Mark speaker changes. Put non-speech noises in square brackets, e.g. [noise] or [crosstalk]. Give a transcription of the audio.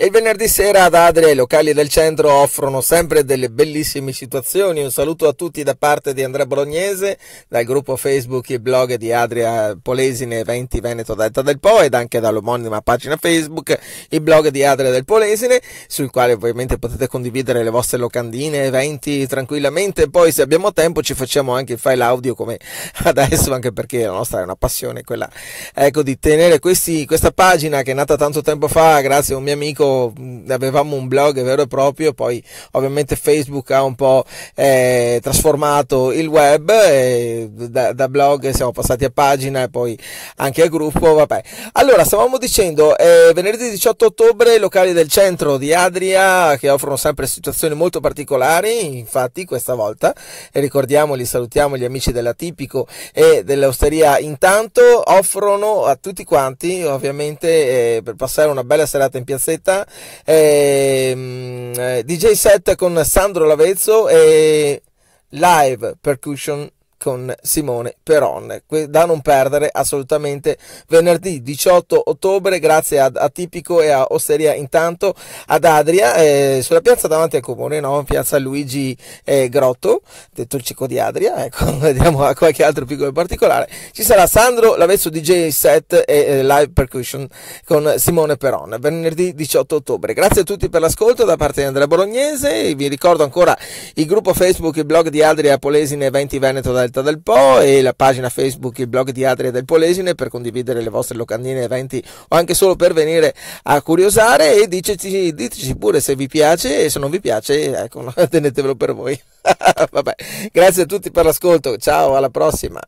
Speaker 1: E il venerdì sera ad Adria i locali del centro offrono sempre delle bellissime situazioni. Un saluto a tutti da parte di Andrea Bolognese, dal gruppo Facebook e blog di Adria Polesine Eventi Veneto Delta del Po ed anche dall'omonima pagina Facebook, il blog di Adria del Polesine, sul quale ovviamente potete condividere le vostre locandine, eventi tranquillamente. Poi se abbiamo tempo ci facciamo anche il file audio come [laughs] adesso, anche perché la nostra è una passione quella ecco, di tenere questi, questa pagina che è nata tanto tempo fa grazie a un mio amico avevamo un blog vero e proprio, poi ovviamente Facebook ha un po' eh, trasformato il web, da, da, blog siamo passati a pagina e poi anche a gruppo, vabbè. Allora, stavamo dicendo, eh, venerdì 18 ottobre, locali del centro di Adria, che offrono sempre situazioni molto particolari, infatti questa volta, e ricordiamoli, salutiamo gli amici dell'Atipico e dell'Osteria intanto, offrono a tutti quanti, ovviamente, eh, per passare una bella serata in piazzetta, eh, Messina, ehm, eh, DJ set con Sandro Lavezzo e live percussion con Simone Peron. Da non perdere assolutamente venerdì 18 ottobre, grazie ad Atipico e a Osteria Intanto ad Adria, eh, sulla piazza davanti al comune, no? piazza Luigi eh, Grotto, detto il cicco di Adria. Ecco, [laughs] vediamo a qualche altro piccolo particolare. Ci sarà Sandro l'avesso DJ set e eh, live percussion con Simone Peron, venerdì 18 ottobre. Grazie a tutti per l'ascolto da parte di Andrea Bolognese. Vi ricordo ancora il gruppo Facebook, il blog di Adria Polesine 20 Veneto da Delta del Po e la pagina Facebook, il blog di Adria del Polesine per condividere le vostre locandine, eventi o anche solo per venire a curiosare e diteci, diteci pure se vi piace e se non vi piace, ecco, [laughs] tenetevelo per voi. [laughs] Vabbè, grazie a tutti per l'ascolto, ciao, alla prossima.